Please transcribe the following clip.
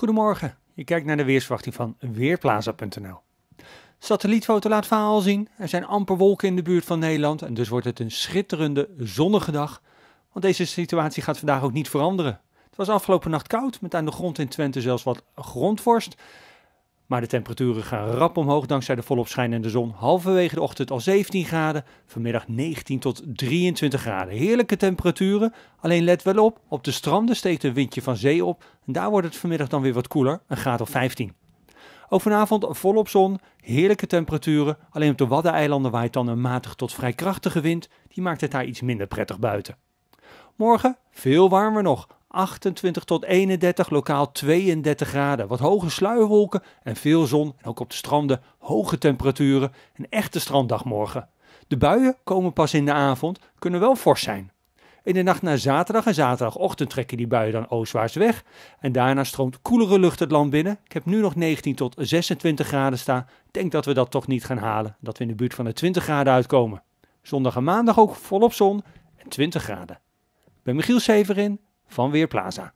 Goedemorgen, je kijkt naar de weersverwachting van Weerplaza.nl. Satellietfoto laat verhaal zien. Er zijn amper wolken in de buurt van Nederland en dus wordt het een schitterende zonnige dag. Want deze situatie gaat vandaag ook niet veranderen. Het was afgelopen nacht koud, met aan de grond in Twente zelfs wat grondvorst. Maar de temperaturen gaan rap omhoog dankzij de volop schijnende zon. Halverwege de ochtend al 17 graden, vanmiddag 19 tot 23 graden. Heerlijke temperaturen, alleen let wel op, op de stranden steekt een windje van zee op. En daar wordt het vanmiddag dan weer wat koeler, een graad of 15. Ook vanavond volop zon, heerlijke temperaturen. Alleen op de Waddeneilanden waait dan een matig tot vrij krachtige wind. Die maakt het daar iets minder prettig buiten. Morgen veel warmer nog, 28 tot 31, lokaal 32 graden. Wat hoge sluierwolken en veel zon. En ook op de stranden hoge temperaturen. Een echte stranddag morgen. De buien komen pas in de avond, kunnen wel fors zijn. In de nacht naar zaterdag en zaterdagochtend trekken die buien dan oostwaarts weg. En daarna stroomt koelere lucht het land binnen. Ik heb nu nog 19 tot 26 graden staan. denk dat we dat toch niet gaan halen. Dat we in de buurt van de 20 graden uitkomen. Zondag en maandag ook volop zon en 20 graden. Ik ben Michiel Severin van Weerplaza.